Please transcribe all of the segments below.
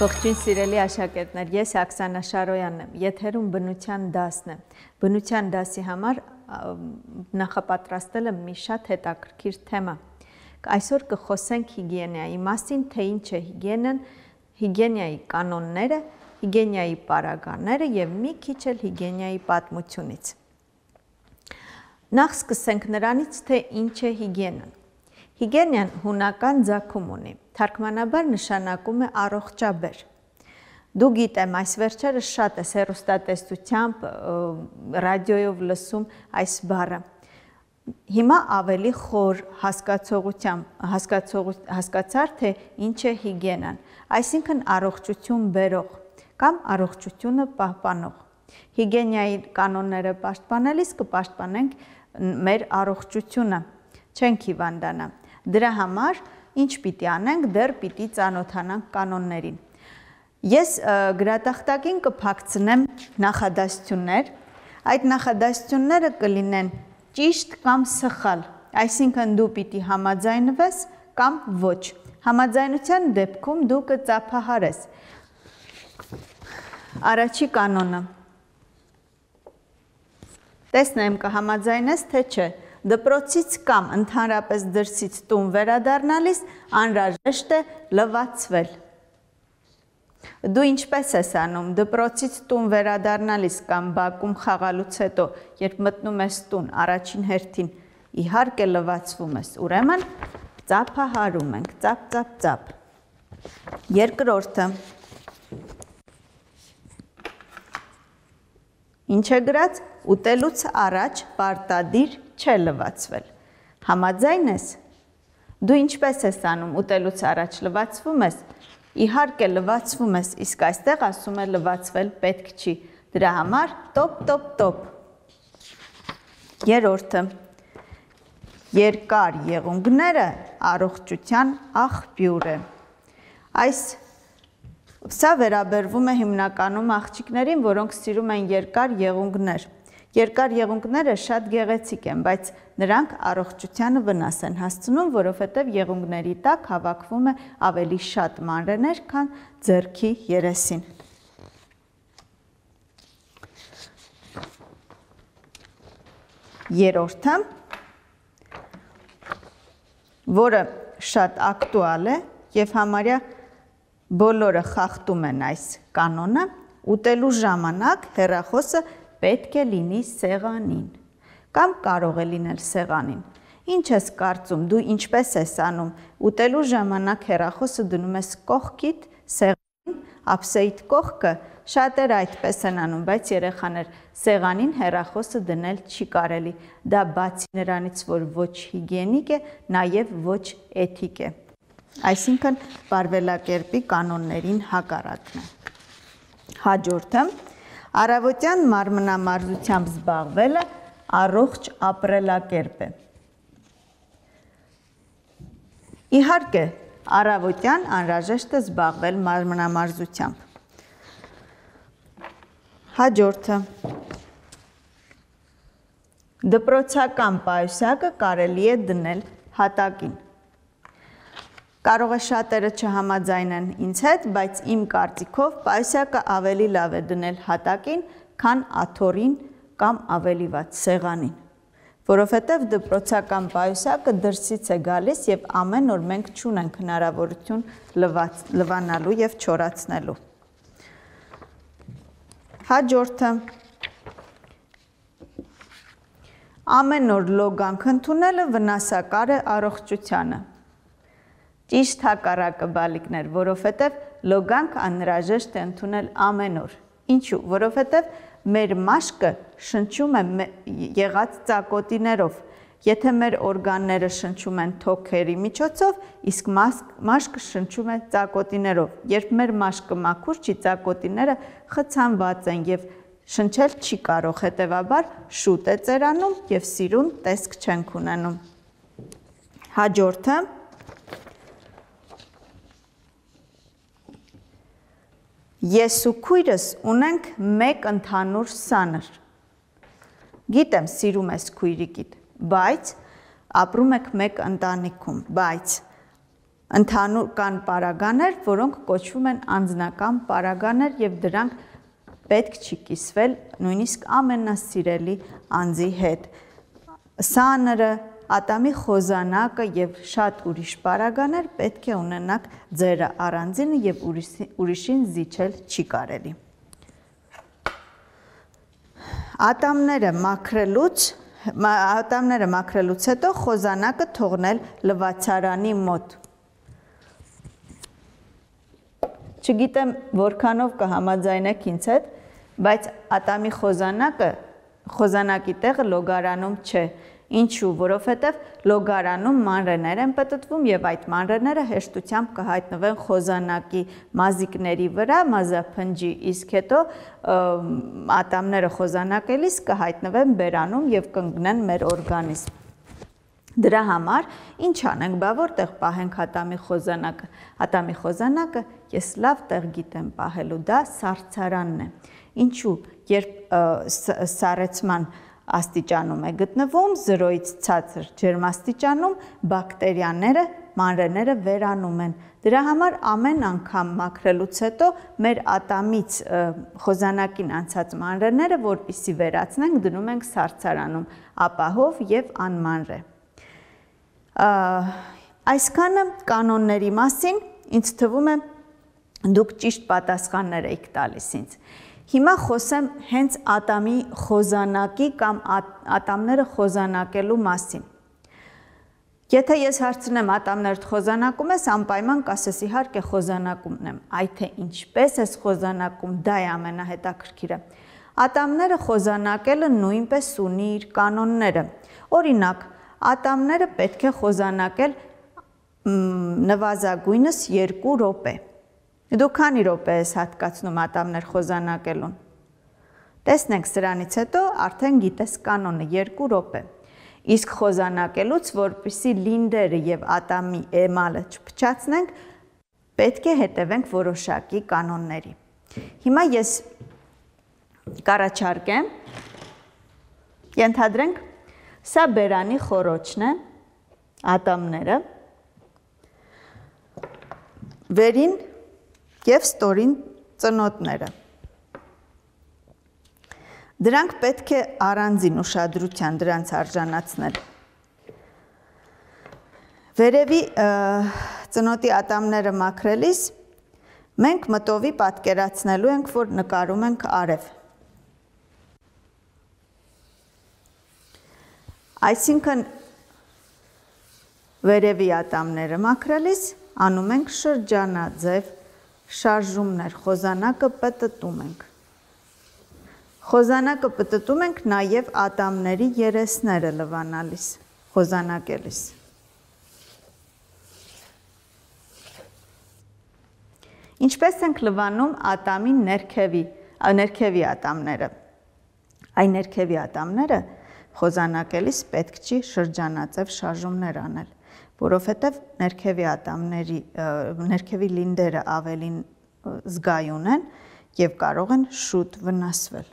Ողջույն սիրելի աշակերտներ, ես Աքսանա Շարոյանն եմ։ Եթերում բնության դասն է։ Բնության դասի համար նախապատրաստել եմ մի շատ հետաքրքիր թեմա։ Այսօր կխոսենք հիգիենայի մասին, թե ինչ է հիգիենան, հիգիենայի կանոնները, հիգիենայի պարագաները եւ մի քիչ էլ հիգիենայի պատմությունից։ Նախ սկսենք նրանից, թե ինչ է հիգիենան։ Հիգիենան հունական ցակում ունի թարգմանաբար նշանակում է առողջաբեր։ Դու գիտեմ, այս վերջերը շատ ես հերոստատեսությամբ, ռադիոյով լսում այս բառը։ Հիմա ավելի խոր հասկացողությամբ հասկացող հասկացար թե ինչ է հիգիենան, այսինքն առողջություն բերող կամ առողջությունը պահպանող։ Հիգիենայի կանոնները պաշտպանելիս կպաշտպանենք մեր առողջությունը, չենք հիվանդանա։ Դրա համար ինչ պիտի անենք, դեռ պիտի ճանոթանանք կանոններին։ Ես գրատախտակին կփակցնեմ նախադասություններ։ Այդ նախադասությունները կլինեն ճիշտ կամ սխալ, այսինքն դու պիտի համաձայնվես կամ ոչ։ Համաձայնության դեպքում դու կծափահարես։ Առաջի կանոնը։ Տեսնեմ կհամաձայնես թե չէ դպրոցից կամ ընդհանրապես դրսից տուն վերադառնալիս անհրաժեշտ է լվացվել։ Դու ինչպես ես անում դպրոցից տուն վերադառնալիս կամ բակում խաղալուց հետո, երբ մտնում ես տուն առաջին հերթին, իհարկե լվացվում ես։ Ուրեմն ծափահարում ենք, ծափ ծափ ծափ։ Երկրորդը Ինչ է գրած՝ ուտելուց առաջ պարտադիր չէ լվացվել։ Համաձայն ես։ Դու ինչպես ես անում, ուտելուց առաջ լվացվում ես։ Իհարկե լվացվում ես, իսկ այստեղ ասում է լվացվել պետք չի։ Դրա համար տոպ տոպ տոպ։ Երրորդը երկար եղունգները առողջության աղբյուր է։ Այս սա վերաբերվում է հիմնականում աղջիկներին, որոնք սիրում են երկար եղունգներ։ Երկար եղունգները շատ գեղեցիկ են, բայց նրանք առողջությանը վնաս են հասցնում, որովհետև եղունգների տակ հավաքվում է ավելի շատ մանրեներ, քան ձեռքի երեսին։ Երորդը, որը շատ ակտուալ է եւ համարյա բոլորը խախտում են այս կանոնը, ուտելու ժամանակ հերախոսը պետք է լինի սեղանին կամ կարող է լինել սեղանին։ Ինչ ես կարծում, դու ինչպես ես անում։ Ուտելու ժամանակ հերախոսը դնում ես կողքիդ սեղանին, ապսեիդ կողքը շատեր այդպես են անում, բայց երեխաներ սեղանին հերախոսը դնել չի կարելի։ Դա բացի նրանից, որ ոչ հիգիենիկ է, նաև ոչ էթիկ է։ Այսինքն, բարվելակերպի կանոններին հակառակն է։ Հաջորդը Արավոտյան մարմնամարզությամբ զբաղվելը առողջ ապրելակերպ է։ Իհարկե, արավոտյան անհրաժեշտ է զբաղվել մարմնամարզությամբ։ Հաջորդը Դպրոցական պայուսակը կարելի է դնել հատակին Կարող է շատերը չհամաձայնեն ինձ հետ, բայց իմ կարծիքով պայուսակը ավելի լավ է դնել հատակին, քան աթորին կամ ավելի վատ սեղանին, որովհետև դպրոցական պայուսակը դրսից է գալիս եւ ամեն օր մենք չունենք հնարավորություն լված, լվանալու եւ չորացնելու։ Հաջորդը Ամեն օր լոգանք ընդունելը վնասակար է առողջությանը։ Ճիշտ հակառակը բալիկներ, որովհետև լոգանք անհրաժեշտ է ընդունել ամեն օր։ Ինչու՞, որովհետև մեր մաշկը շնչում է եղած ծակոտիներով։ Եթե մեր օրգանները շնչում են թոքերի միջոցով, իսկ մաշկը շնչում է ծակոտիներով։ Երբ մեր մաշկը մաքուր չի, ծակոտիները խցանված են եւ շնչել չի կարող, հետեւաբար շուտ է ծերանում եւ սիրուն տեսք չենք ունենում։ Հաջորդը Ես ու քույրս ունենք մեկ ընդհանուր սանր։ Գիտեմ, սիրում ես քույրիկիդ, բայց ապրում եք մեկ ընտանիքում, բայց ընդհանուր կան պարագաներ, որոնք կոչվում են անձնական պարագաներ եւ դրանք պետք չի կիսվել նույնիսկ ամենասիրելի անձի հետ։ Սանրը, ատամի խոզանակը եւ շատ ուրիշ պարագաներ պետք է ունենanak ձերը առանձինը եւ ուրիշի, ուրիշին զիջել չի կարելի։ Ատամները մաքրելուց ատամները մաքրելուց հետո խոզանակը թողնել լվացարանի մոտ։ Չգիտեմ որքանով կհամաձայնեք ինձ հետ, բայց ատամի խոզանակը խոզանակի տեղը լոգարանում չէ Ինչու, որովհետև լոգարանում մանրեներ են պտտվում եւ այդ մանրեները հեշտությամբ կհայտնվեն խոզանակի մազիկների վրա, մազափնջի, իսկ հետո ատամները խոզանակելիս կհայտնվեն բերանում եւ կընկնեն մեր օրգանիզմ։ Դրա համար ինչ անենք, բա որտեղ պահենք ատամի խոզանակը։ Ատամի խոզանակը ես լավ տեղ գիտեմ պահելու, դա սառցարանն է։ Ինչու, երբ սառեցման աստիճանում է գտնվում, 0-ից ցածր ջերմաստիճանում բակտերիաները, մանրեները վերանում են։ Դրա համար ամեն անգամ մաքրելուց հետո մեր ատամից խոզանակին անցած մանրեները, որպիսի վերացնենք, դնում ենք սառցարանում, ապահով եւ անմանրե։ Այսքանը կանոնների մասին ինձ թվում է դուք ճիշտ պատասխաններ եք տալիս ինձ։ Հիմա խոսեմ հենց ատամի խոզանակի կամ ատամները խոզանակելու մասին։ Եթե ես հարցնեմ ատամներդ խոզանակում ես, անպայման կասես իհարկե խոզանակումն եմ։ Այ թե ինչպես ես խոզանակում, դա է ամենահետաքրքիրը։ Ատամները խոզանակելը նույնպես ունի իր կանոնները։ Օրինակ, ատամները պետք է խոզանակել նվազագույնս 2 րոպե։ Դու քանի րոպե ես հատկացնում ատամներ խոզանակելուն։ Տեսնենք սրանից հետո արդեն գիտես կանոնը 2 րոպե։ Իսկ խոզանակելուց, որpիսի լինդերը եւ ատամի էմալը չփչացնենք, պետք է հետևենք որոշակի կանոնների։ Հիմա ես կարաչարկեմ ենթադրենք սա բերանի խորոչն է, ատամները վերին եւ ստորին ծնոտները։ Դրանք պետք է առանձին ուշադրության դրանց արժանացնել։ Վերևի ծնոտի ատամները մաքրելիս մենք մտովի պատկերացնելու ենք, որ նկարում ենք արև։ Այսինքն վերևի ատամները մաքրելիս անում ենք շրջանաձև շարժումներ, խոզանակը պտտում ենք։ Խոզանակը պտտում ենք նաև ատամների երեսները լվանալիս, խոզանակելիս։ Ինչպես ենք լվանում ատամի ներքևի, ներքևի ատամները։ Այն ներքևի ատամները խոզանակելիս պետք չի շրջանաձև շարժումներ անել որովհետև ներքևի ատամների ներքևի լինդերը ավելին զգայուն են եւ կարող են շուտ վնասվել։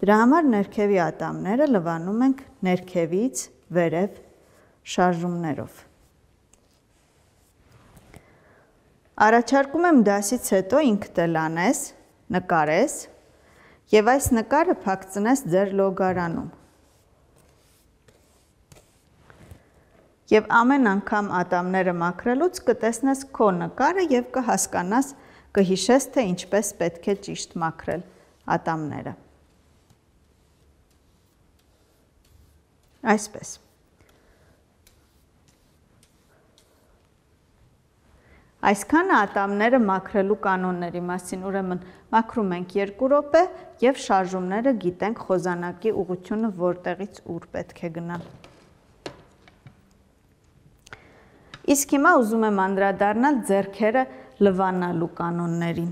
Դրա համար ներքևի ատամները լվանում ենք ներքևից վերև շարժումներով։ Առաջարկում եմ դասից հետո ինքդ նկարես եւ այս նկարը փակցնես ձեր լոգարանում։ եւ ամեն անգամ ատամները մաքրելուց կտեսնես քո նկարը եւ կհասկանաս, կհիշես, թե ինչպես պետք է ճիշտ մաքրել ատամները։ Այսպես։ Այսքանը ատամները մաքրելու կանոնների մասին, ուրեմն մաքրում ենք 2 րոպե եւ շարժումները գիտենք խոզանակի ուղությունը որտեղից ուր պետք է գնալ։ Իսկ հիմա ուզում եմ անդրադառնալ зерքերը լվանալու կանոններին։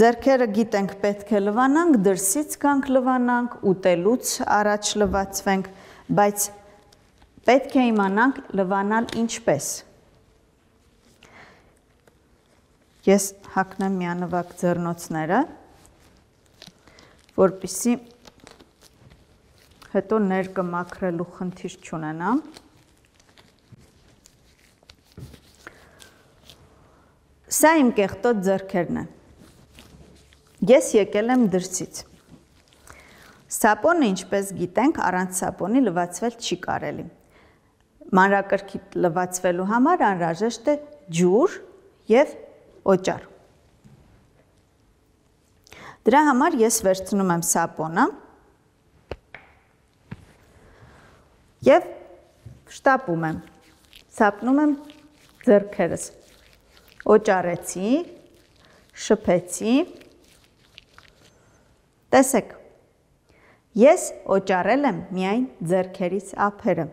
Ձերքերը գիտենք պետք է լվանանք, դրսից կանք լվանանք, ուտելուց առաջ լվացվենք, բայց պետք է իմանանք լվանալ ինչպես։ Ես հակնեմ միանվակ ձեռնոցները, որպիսի հետո ներկը մաքրելու խնդիր չունենամ։ Սա իմ կեղտոտ ձեռքերն է։ Ես եկել եմ դրսից։ Սապոնը, ինչպես գիտենք, առանց սապոնի լվացվել չի կարելի։ Մանրակրքի լվացվելու համար անհրաժեշտ է ջուր եւ օճառ։ Դրա համար ես վերցնում եմ սապոնը եւ շտապում եմ։ Սապնում եմ ձեռքերս օճառեցի, շփեցի։ Տեսեք։ Ես օճառել եմ միայն зерքերից ափերը։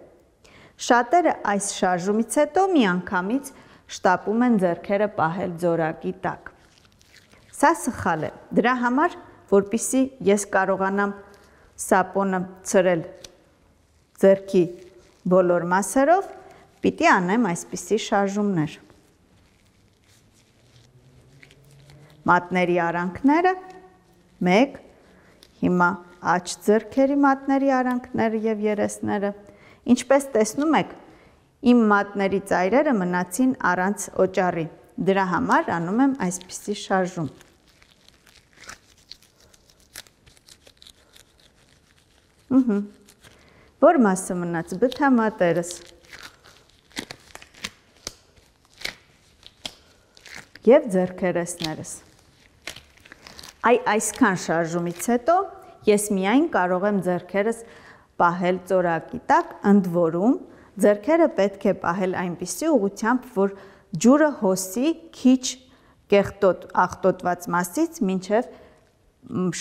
Շատերը այս շարժումից հետո միանգամից շտապում են зерքերը պահել ձորակի տակ։ Սա սխալ է։ Դրա համար, որpիսի ես կարողանամ սապոնը ծրել зерքի բոլոր մասերով, պիտի անեմ այսպիսի շարժումներ։ մատների արանքները, 1, հիմա աչ ձեռքերի մատների արանքները եւ երեսները։ Ինչպես տեսնում եք, իմ մատների ծայրերը մնացին առանց օճառի։ Դրա համար անում եմ այսպիսի շարժում։ Ուհ։ Որ մասը մնաց բթամատերս։ Եվ ձերքերեսներս։ Այ այսքան շարժումից հետո ես միայն կարող եմ ձեռքերս պահել ծորակի տակ, ընդ որում ձեռքերը պետք է պահել այնպիսի ուղությամբ, որ ջուրը հոսի քիչ կեղտոտ աղտոտված մասից մինչև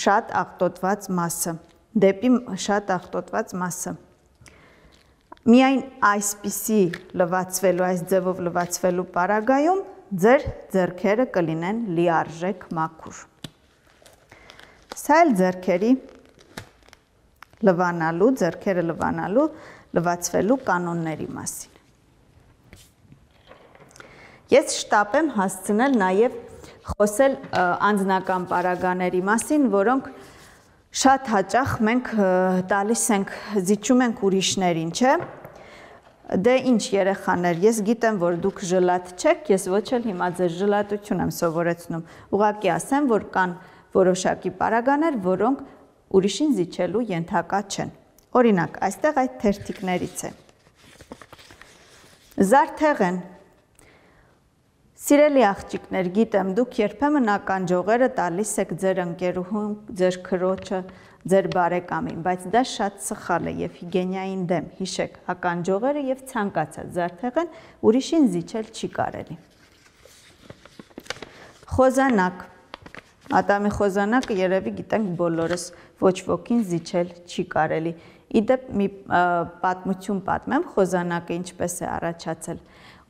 շատ աղտոտված մասը, դեպի շատ աղտոտված մասը։ Միայն այսպիսի լվացվելու, այս ձևով լվացվելու պարագայում ձեր ձեռքերը կլինեն լիարժեք մաքուր։ Սա էլ ձերքերի լվանալու, ձերքերը լվանալու, լվացվելու կանոնների մասին։ Ես շտապ եմ հասցնել նաև խոսել անձնական պարագաների մասին, որոնք շատ հաճախ մենք տալիս ենք, զիջում ենք ուրիշներին, չէ՞։ Դե ինչ երեխաներ, ես գիտեմ, որ դուք ժլատ չեք, ես ոչ էլ հիմա ձեզ ժլատություն եմ սովորեցնում։ Ուղղակի ասեմ, որ կան որոշակի պարագաներ, որոնք ուրիշին զիջելու ենթակա չեն։ Օրինակ, այստեղ այդ թերթիկներից է։ Զարթեղեն Սիրելի աղջիկներ, գիտեմ, դուք երբեմն ականջողերը տալիս եք ձեր ընկերուհուն, ձեր քրոջը, ձեր բարեկամին, բայց դա շատ սխալ է եւ հիգիենային դեմ։ Հիշեք, ականջողերը եւ ցանկացած զարթեղեն ուրիշին զիջել չի կարելի։ Խոզանակ Ատամի խոզանակը երևի գիտենք բոլորս, ոչ ոքին զիջել չի կարելի։ Իդեպ մի պատմություն պատմեմ խոզանակը ինչպես է առաջացել։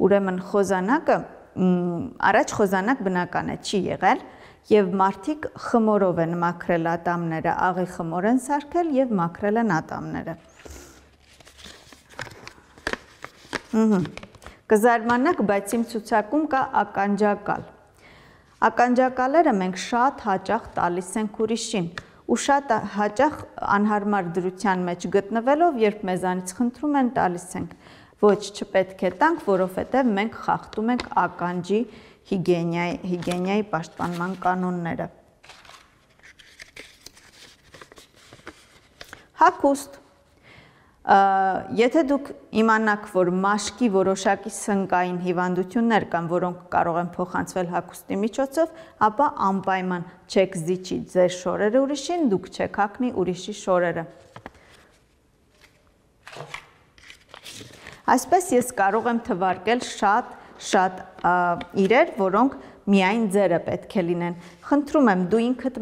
Ուրեմն խոզանակը առաջ խոզանակ բնական է, չի եղել եւ մարդիկ խմորով են մաքրել ատամները, աղի խմոր են սարքել եւ մաքրել են ատամները։ Հհհ։ Կզարմանաք, բայց իմ ցուցակում կա ականջակալ։ Ականջակալերը մենք շատ հաճախ տալիս ենք ուրիշին ու շատ հաճախ անհարմար դրության մեջ գտնվելով, երբ մեզանից խնդրում են տալիս ենք, ոչ չպետք է տանք, որովհետև մենք խախտում ենք ականջի հիգիենիայի հիգիենիայի պաշտպանման կանոնները։ Հակուստ Եթե դուք իմանաք, որ մաշկի որոշակի սնկային հիվանդություններ կան, որոնք կարող են փոխանցվել հագուստի միջոցով, ապա անպայման չեք զիջի ձեր շորերը ուրիշին, դուք չեք հակնի ուրիշի շորերը։ Այսպես ես կարող եմ թվարկել շատ շատ իրեր, որոնք միայն ձերը պետք է լինեն։ Խնդրում եմ, դու ինքդ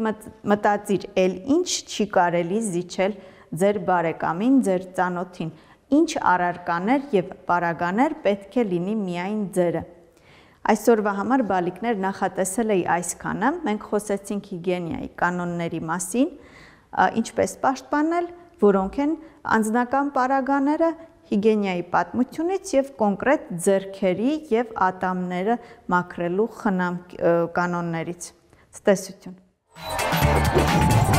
մտածիր, ել ինչ չի կարելի զիջել ձեր բարեկամին, ձեր ծանոթին, ինչ առարկաներ եւ պարագաներ պետք է լինի միայն ձերը։ Այսօրվա համար բալիկներ նախատեսել էի այսքանը, մենք խոսեցինք հիգիենիայի կանոնների մասին, ինչպես պաշտպանել, որոնք են անձնական պարագաները հիգիենիայի պատմությունից եւ կոնկրետ ձերքերի եւ ատամները մաքրելու խնամ կանոններից։ Ցտեսություն։ Thank you.